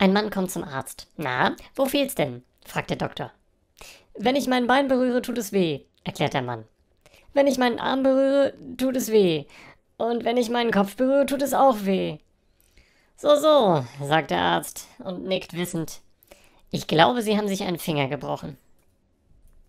Ein Mann kommt zum Arzt. Na, wo fehlt's denn? fragt der Doktor. Wenn ich mein Bein berühre, tut es weh, erklärt der Mann. Wenn ich meinen Arm berühre, tut es weh. Und wenn ich meinen Kopf berühre, tut es auch weh. So, so, sagt der Arzt und nickt wissend. Ich glaube, Sie haben sich einen Finger gebrochen.